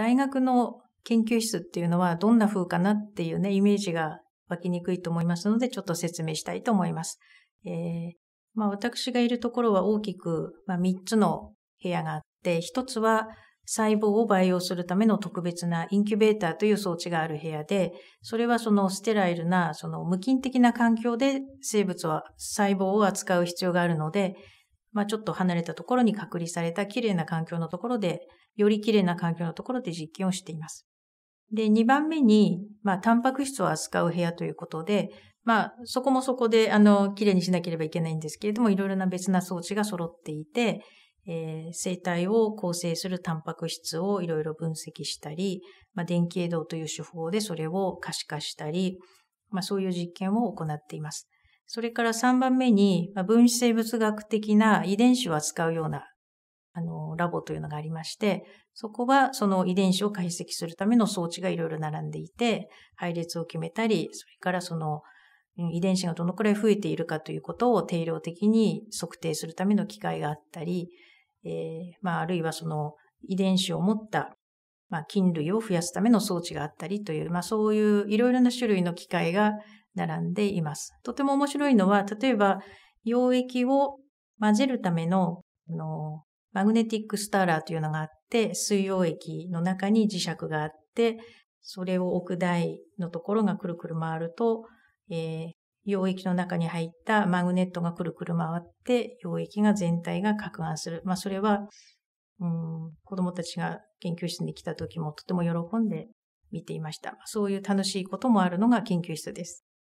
大学の研究室っていうのはどんな風かなっていうね、イメージが湧きにくいと思いますので、ちょっと説明したいと思います。えー、まあ私がいるところは大きく、まあ、3つの部屋があって、1つは細胞を培養するための特別なインキュベーターという装置がある部屋で、それはそのステライルな、その無菌的な環境で生物は細胞を扱う必要があるので、まあ、ちょっと離れたところに隔離された綺麗な環境のところで、より綺麗な環境のところで実験をしています。で、2番目に、まあ、タンパク質を扱う部屋ということで、まあ、そこもそこで、あの、綺麗にしなければいけないんですけれども、いろいろな別な装置が揃っていて、えー、生体を構成するタンパク質をいろいろ分析したり、まあ、電気移動という手法でそれを可視化したり、まあ、そういう実験を行っています。それから3番目に、分子生物学的な遺伝子を扱うような、あの、ラボというのがありまして、そこはその遺伝子を解析するための装置がいろいろ並んでいて、配列を決めたり、それからその、遺伝子がどのくらい増えているかということを定量的に測定するための機械があったり、えー、まあ、あるいはその遺伝子を持った、まあ、菌類を増やすための装置があったりという、まあ、そういういろいろな種類の機械が並んでいます。とても面白いのは、例えば、溶液を混ぜるための、あの、マグネティックスターラーというのがあって、水溶液の中に磁石があって、それを置く台のところがくるくる回ると、えー、溶液の中に入ったマグネットがくるくる回って、溶液が全体が攪拌する。まあ、それは、うん、子供たちが研究室に来た時もとても喜んで見ていました。そういう楽しいこともあるのが研究室です。